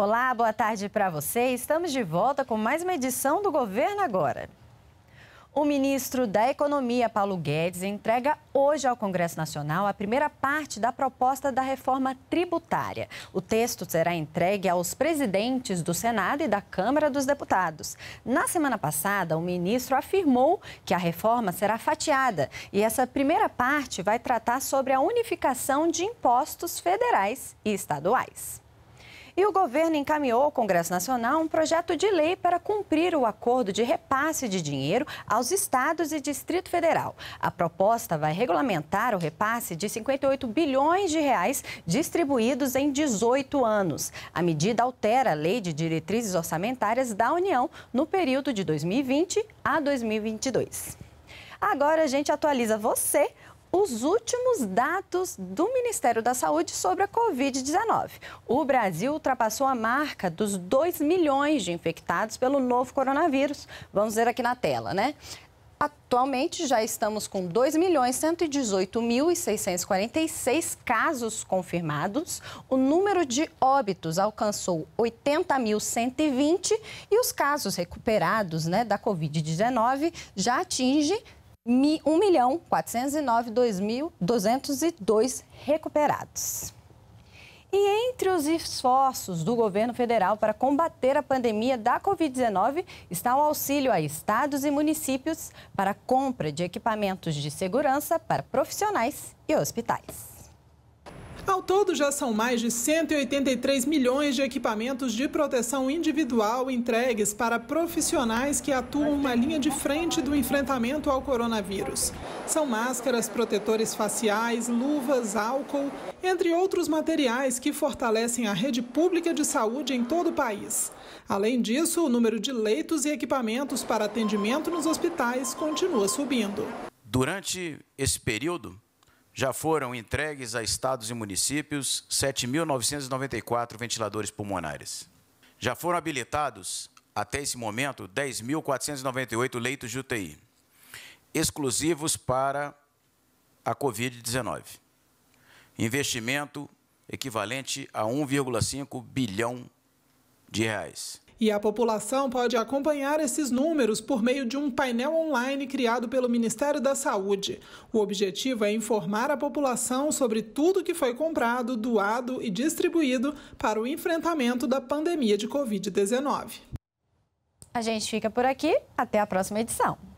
Olá, boa tarde para você. Estamos de volta com mais uma edição do Governo Agora. O ministro da Economia, Paulo Guedes, entrega hoje ao Congresso Nacional a primeira parte da proposta da reforma tributária. O texto será entregue aos presidentes do Senado e da Câmara dos Deputados. Na semana passada, o ministro afirmou que a reforma será fatiada e essa primeira parte vai tratar sobre a unificação de impostos federais e estaduais. E o governo encaminhou ao Congresso Nacional um projeto de lei para cumprir o acordo de repasse de dinheiro aos estados e Distrito Federal. A proposta vai regulamentar o repasse de 58 bilhões de reais distribuídos em 18 anos. A medida altera a Lei de Diretrizes Orçamentárias da União no período de 2020 a 2022. Agora a gente atualiza você os últimos dados do Ministério da Saúde sobre a Covid-19. O Brasil ultrapassou a marca dos 2 milhões de infectados pelo novo coronavírus. Vamos ver aqui na tela, né? Atualmente já estamos com 2.118.646 casos confirmados. O número de óbitos alcançou 80.120 e os casos recuperados né, da Covid-19 já atingem 1.409.202 milhão recuperados. E entre os esforços do governo federal para combater a pandemia da Covid-19 está o auxílio a estados e municípios para compra de equipamentos de segurança para profissionais e hospitais. Ao todo, já são mais de 183 milhões de equipamentos de proteção individual entregues para profissionais que atuam na linha de frente do enfrentamento ao coronavírus. São máscaras, protetores faciais, luvas, álcool, entre outros materiais que fortalecem a rede pública de saúde em todo o país. Além disso, o número de leitos e equipamentos para atendimento nos hospitais continua subindo. Durante esse período, já foram entregues a estados e municípios 7.994 ventiladores pulmonares. Já foram habilitados, até esse momento, 10.498 leitos de UTI, exclusivos para a Covid-19. Investimento equivalente a 1,5 bilhão de reais. E a população pode acompanhar esses números por meio de um painel online criado pelo Ministério da Saúde. O objetivo é informar a população sobre tudo que foi comprado, doado e distribuído para o enfrentamento da pandemia de Covid-19. A gente fica por aqui. Até a próxima edição.